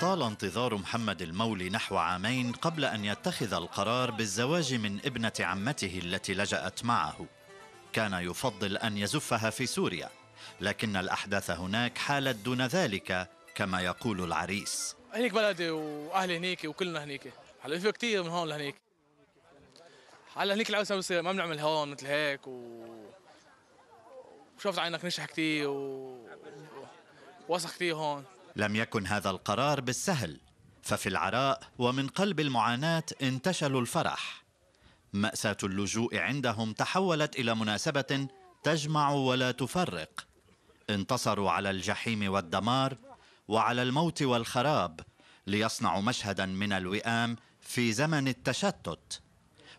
طال انتظار محمد المولي نحو عامين قبل أن يتخذ القرار بالزواج من ابنة عمته التي لجأت معه كان يفضل أن يزفها في سوريا لكن الأحداث هناك حالت دون ذلك كما يقول العريس هنيك بلدي وأهلي هنيك وكلنا هنيك هلا في كثير من هون لهنيك هلا هنيك العوسه ما ما بنعمل هون مثل هيك و وشفت عينك نشح كثير و... وسخ كثير هون لم يكن هذا القرار بالسهل ففي العراء ومن قلب المعاناة انتشلوا الفرح مأساة اللجوء عندهم تحولت إلى مناسبة تجمع ولا تفرق انتصروا على الجحيم والدمار وعلى الموت والخراب ليصنعوا مشهدا من الوئام في زمن التشتت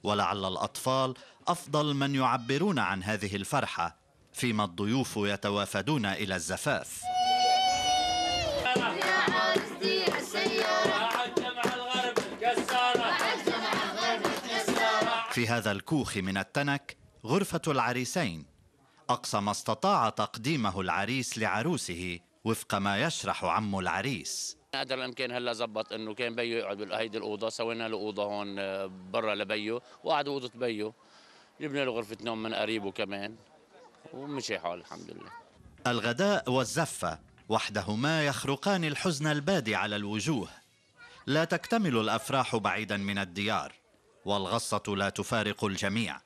ولعل الأطفال أفضل من يعبرون عن هذه الفرحة فيما الضيوف يتوافدون إلى الزفاف في هذا الكوخ من التنك غرفة العريسين أقصى ما استطاع تقديمه العريس لعروسه وفق ما يشرح عم العريس قدر الامكان هلا زبط انه كان بيو يقعد بهيدي الاوضه سوينا له اوضه هون آه، برا لبيو وقعد اوضه بيو جبنا له غرفه نوم من قريبه كمان ومشي حال الحمد لله الغداء والزفه وحدهما يخرقان الحزن البادي على الوجوه لا تكتمل الافراح بعيدا من الديار والغصة لا تفارق الجميع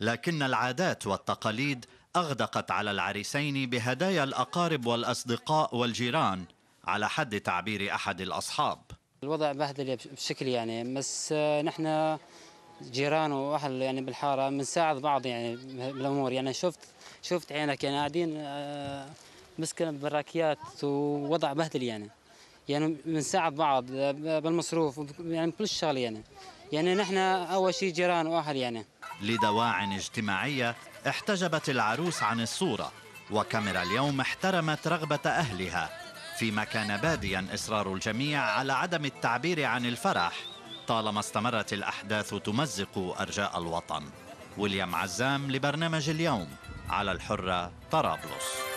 لكن العادات والتقاليد أغدقت على العريسين بهدايا الأقارب والأصدقاء والجيران على حد تعبير أحد الأصحاب الوضع بهدل بشكل يعني بس آه، نحن جيران واهل يعني بالحاره بنساعد بعض يعني بالامور يعني شفت شفت عينك يعني قاعدين آه، مسكن براكيات ووضع بهدل يعني يعني بنساعد بعض آه، بالمصروف يعني بكل الشغل يعني يعني نحن أول شيء جيران وأهل يعني لدواع اجتماعية احتجبت العروس عن الصورة وكاميرا اليوم احترمت رغبة أهلها فيما كان باديا إصرار الجميع على عدم التعبير عن الفرح طالما استمرت الأحداث تمزق أرجاء الوطن ويليام عزام لبرنامج اليوم على الحرة طرابلس